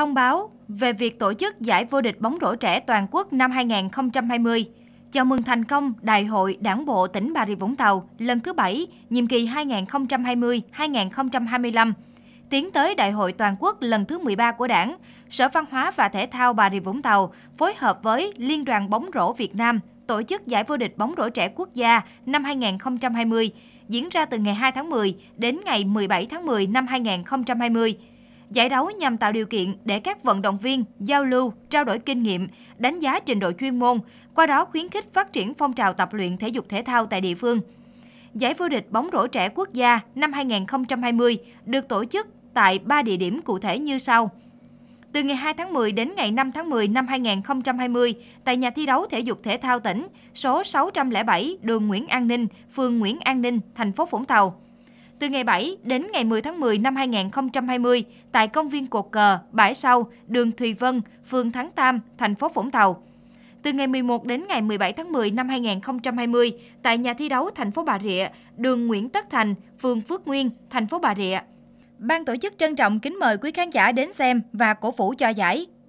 thông báo về việc tổ chức giải vô địch bóng rổ trẻ toàn quốc năm 2020, chào mừng thành công Đại hội Đảng bộ tỉnh Bà Rịa Vũng Tàu lần thứ 7, nhiệm kỳ 2020-2025, tiến tới Đại hội toàn quốc lần thứ 13 của Đảng, Sở Văn hóa và Thể thao Bà Rịa Vũng Tàu phối hợp với Liên đoàn bóng rổ Việt Nam tổ chức giải vô địch bóng rổ trẻ quốc gia năm 2020 diễn ra từ ngày 2 tháng 10 đến ngày 17 tháng 10 năm 2020. Giải đấu nhằm tạo điều kiện để các vận động viên giao lưu, trao đổi kinh nghiệm, đánh giá trình độ chuyên môn, qua đó khuyến khích phát triển phong trào tập luyện thể dục thể thao tại địa phương. Giải vô địch bóng rổ trẻ quốc gia năm 2020 được tổ chức tại 3 địa điểm cụ thể như sau. Từ ngày 2 tháng 10 đến ngày 5 tháng 10 năm 2020, tại nhà thi đấu thể dục thể thao tỉnh số 607 đường Nguyễn An Ninh, phường Nguyễn An Ninh, thành phố Vũng Tàu từ ngày 7 đến ngày 10 tháng 10 năm 2020 tại công viên Cột Cờ, Bãi Sau, đường Thùy Vân, phường Thắng Tam, thành phố Vũng Tàu. Từ ngày 11 đến ngày 17 tháng 10 năm 2020 tại nhà thi đấu thành phố Bà Rịa, đường Nguyễn Tất Thành, phường Phước Nguyên, thành phố Bà Rịa. Ban tổ chức trân trọng kính mời quý khán giả đến xem và cổ vũ cho giải